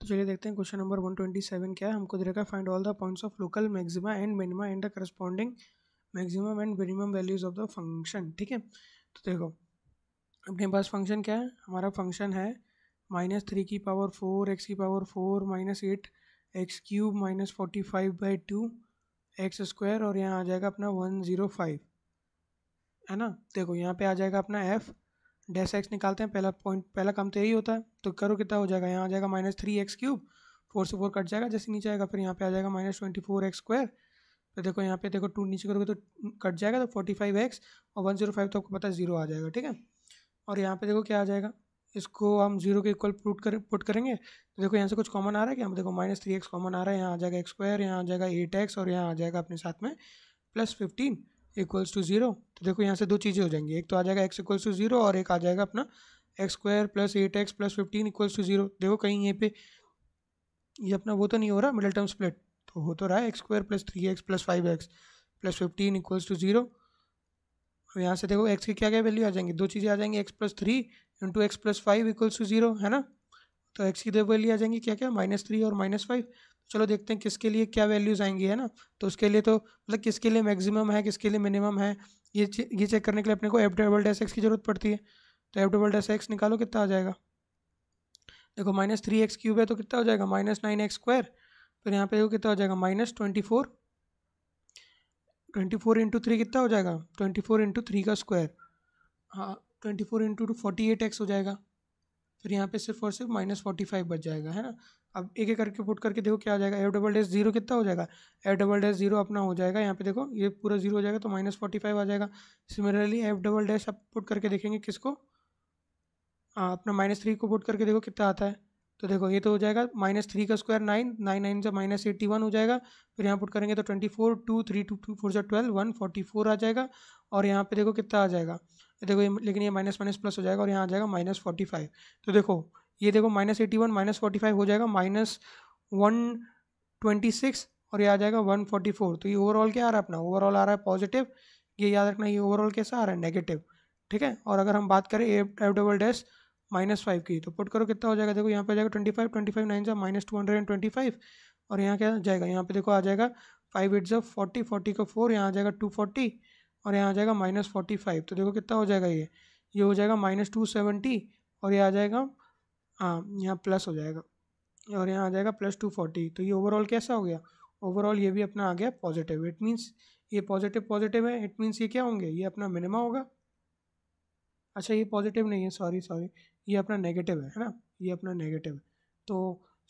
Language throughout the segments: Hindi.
तो चलिए देखते हैं क्वेश्चन नंबर 127 क्या है हमको दे रखा find all the points of local maxima and minima and the corresponding maximum and minimum values of the function ठीक है तो देखो अपने पास फंक्शन क्या है हमारा फंक्शन है माइनस थ्री की पावर फोर एक्स की power four minus eight x cube minus forty five by two x square और यहाँ आ जाएगा अपना वन ज़ीरो फाइव है ना देखो यहाँ पे आ जाएगा अपना एफ़ डैश एक्स निकालते हैं पहला पॉइंट पहला काम तो यही होता है तो करो कितना हो जाएगा यहाँ आ जाएगा minus three x cube four से फोर कट जाएगा जैसे नीचे आएगा फिर यहाँ पे आ जाएगा minus twenty four x square तो देखो यहाँ पे देखो टू नीचे करोगे तो कट जाएगा तो फोर्टी फाइव एक्स और वन जीरो फाइव तो आपको पता है जीरो आ जाएगा ठीक है और यहाँ पे देखो क्या आ जाएगा इसको हम जीरो के इक्वल पुट कर पुट करेंगे तो देखो यहाँ से कुछ कॉमन आ रहा है कि हम देखो माइनस थ्री एक्स कॉमन आ रहा है यहाँ आ जाएगा एक्स स्क्वायर यहाँ आ जाएगा एट एक्स और यहाँ आ जाएगा अपने साथ में plus fifteen equals to zero तो देखो यहाँ से दो चीज़ें हो जाएंगी एक तो आ जाएगा एक्स इक्वल्स टू ज़ीरो और एक आ जाएगा अपना x square plus eight x plus fifteen equals to zero देखो कहीं यहीं पे ये अपना वो तो नहीं हो रहा मिडल टर्म स्प्लिट तो हो तो रहा है x square plus three x plus five x plus fifteen equals to zero अब यहाँ से देखो एक्स की क्या क्या वैल्यू आ जाएंगी दो चीज़ें आ जाएंगी x plus three into x plus five equals to zero है ना तो एक्स की दो वैल्यू आ जाएंगी क्या क्या माइनस थ्री और माइनस फाइव चलो देखते हैं किसके लिए क्या वैल्यूज़ आएंगी है ना तो उसके लिए तो मतलब किसके लिए मैक्सिमम है किसके लिए मिनिमम है ये ये चेक करने के लिए अपने को एफ डबल डैस एक्स की ज़रूरत पड़ती है तो एफ डबल डैस एक्स निकालो कितना आ जाएगा देखो माइनस थ्री एक्स क्यूब है तो कितना हो जाएगा माइनस नाइन एक्स स्क्वायर फिर यहाँ पे देखो कितना हो जाएगा minus twenty four twenty four into three कितना हो जाएगा ट्वेंटी फोर इंटू थ्री का स्क्वायर हाँ twenty four into two forty eight x हो जाएगा फिर यहाँ पे सिर्फ और सिर्फ माइनस फोर्टी फाइव बच जाएगा है ना अब एक एक करके पुट करके देखो क्या आ जाएगा एफ डबल डैश जीरो कितना हो जाएगा एफ डबल डैश जीरो अपना हो जाएगा यहाँ पे देखो ये पूरा जीरो हो जाएगा तो माइनस फोर्टी फाइव आ जाएगा सिमिलरली एफ डबल डैश आप पुट करके देखेंगे किसको आ, हाँ, अपना माइनस थ्री को पुट करके देखो कितना आता है तो देखो ये तो हो जाएगा माइनस थ्री का स्क्वायर नाइन नाइन नाइन से माइनस एट्टी वन हो जाएगा फिर यहाँ पुट करेंगे तो twenty four two three two two four से ट्वेल्व वन फोर्टी फोर आ जाएगा और यहाँ पे देखो कितना आ जाएगा देखो ये लेकिन ये माइनस माइनस प्लस हो जाएगा और यहाँ आ जाएगा माइनस फोर्टी फाइव तो देखो ये देखो minus eighty one minus forty five हो जाएगा माइनस वन ट्वेंटी सिक्स और ये आ जाएगा वन फोर्टी फोर तो ये ओवरऑल क्या आ रहा है अपना ओवरऑल आ रहा है पॉजिटिव ये याद रखना ये ओवरऑल कैसा आ रहा है नेगेटिव ठीक है और अगर हम बात करें f double dash minus five की तो पुट करो कितना हो जाएगा देखो यहाँ पे आ जाएगा twenty five twenty five nine जो minus two hundred and twenty five और यहाँ क्या जाएगा यहाँ पे देखो आ जाएगा फाइव एट जो फोर्टी फोर्टी का फोर यहाँ आ जाएगा टू फोर्टी और यहाँ आ जाएगा माइनस फोर्टी फाइव तो देखो कितना हो जाएगा ये ये हो जाएगा माइनस टू सेवेंटी और ये आ जाएगा हाँ यहाँ प्लस हो जाएगा और यहाँ आ जाएगा प्लस टू फोर्टी तो ये ओवरऑल कैसा हो गया ओवरऑल ये भी अपना आ गया पॉजिटिव इट मीन्स ये पॉजिटिव पॉजिटिव है इट मीन्स ये क्या होंगे ये अपना मिनिमा होगा अच्छा ये पॉजिटिव नहीं है सॉरी सॉरी ये अपना नेगेटिव है है ना ये अपना नेगेटिव है तो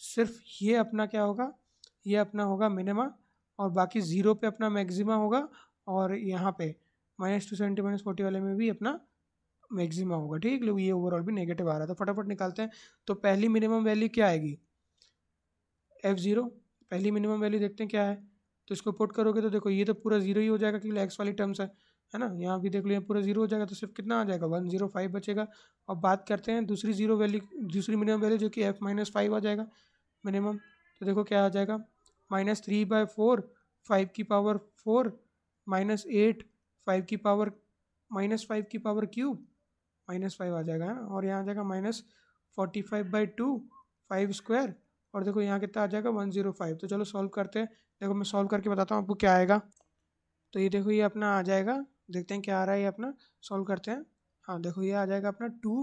सिर्फ ये अपना क्या होगा ये अपना होगा मिनिमा और बाकी ज़ीरो पे अपना मैक्सिमा होगा और यहाँ पे minus two seventy minus forty वाले में भी अपना मैक्सिमा होगा ठीक लोग ये ओवरऑल भी नेगेटिव आ रहा था तो फटाफट निकालते हैं तो पहली मिनिमम वैल्यू क्या आएगी एफ ज़ीरो पहली मिनिमम वैल्यू देखते हैं क्या है तो इसको पुट करोगे तो देखो ये तो पूरा ज़ीरो ही हो जाएगा क्योंकि एक्स वाली टर्म्स है है ना यहाँ भी देख लो ये पूरा जीरो हो जाएगा तो सिर्फ कितना आ जाएगा वन जीरो फाइव बचेगा अब बात करते हैं दूसरी जीरो वैल्यू दूसरी मिनिमम वैल्यू जो कि एफ माइनस फाइव आ जाएगा मिनिमम तो देखो क्या आ जाएगा minus three by four five की power four minus eight five की पावर माइनस फाइव की पावर क्यूब माइनस फाइव आ जाएगा है ना और यहाँ आ जाएगा minus forty five by two five square और देखो यहाँ कितना आ जाएगा वन जीरो फाइव तो चलो सॉल्व करते हैं देखो मैं सॉल्व करके बताता हूँ आपको क्या आएगा तो ये देखो ये अपना आ जाएगा देखते हैं क्या आ रहा है ये अपना सॉल्व करते हैं हाँ देखो ये आ जाएगा अपना two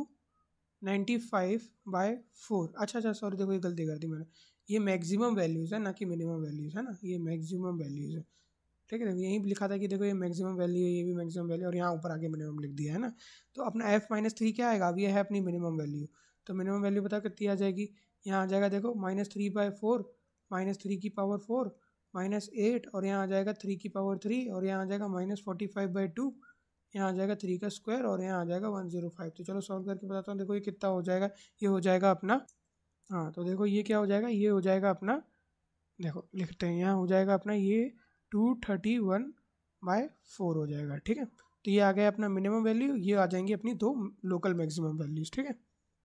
ninety five by four अच्छा अच्छा सॉरी देखो ये गलती कर दी मैंने ये मैक्सिमम वैल्यूज़ है ना कि मिनिमम वैल्यूज़ है ना ये मैक्सिमम वैल्यूज़ है ठीक है देखो यहीं लिखा था कि देखो ये मैक्सिमम वैल्यू है ये भी मैक्सिमम वैल्यू और यहाँ ऊपर आके मिनिमम लिख दिया है ना तो अपना एफ माइनस थ्री क्या आएगा अब ये है अपनी मिनिमम वैल्यू तो मिनिमम वैल्यू बता कितनी आ जाएगी यहाँ आ जाएगा देखो minus three by four minus three की पावर फोर माइनस एट और यहाँ आ जाएगा थ्री की पावर थ्री और यहाँ आ जाएगा minus forty five by two यहाँ आ जाएगा थ्री का स्क्वायर और यहाँ आ जाएगा वन जीरो फाइव तो चलो सॉल्व करके बताता हूँ देखो ये कितना हो जाएगा ये हो जाएगा अपना हाँ तो देखो ये क्या हो जाएगा ये हो जाएगा अपना देखो लिखते हैं यहाँ हो जाएगा अपना ये two thirty one by four हो जाएगा ठीक है तो ये आ गया अपना मिनिमम वैल्यू ये आ जाएंगी अपनी दो लोकल मैक्सिमम वैल्यूज़ ठीक है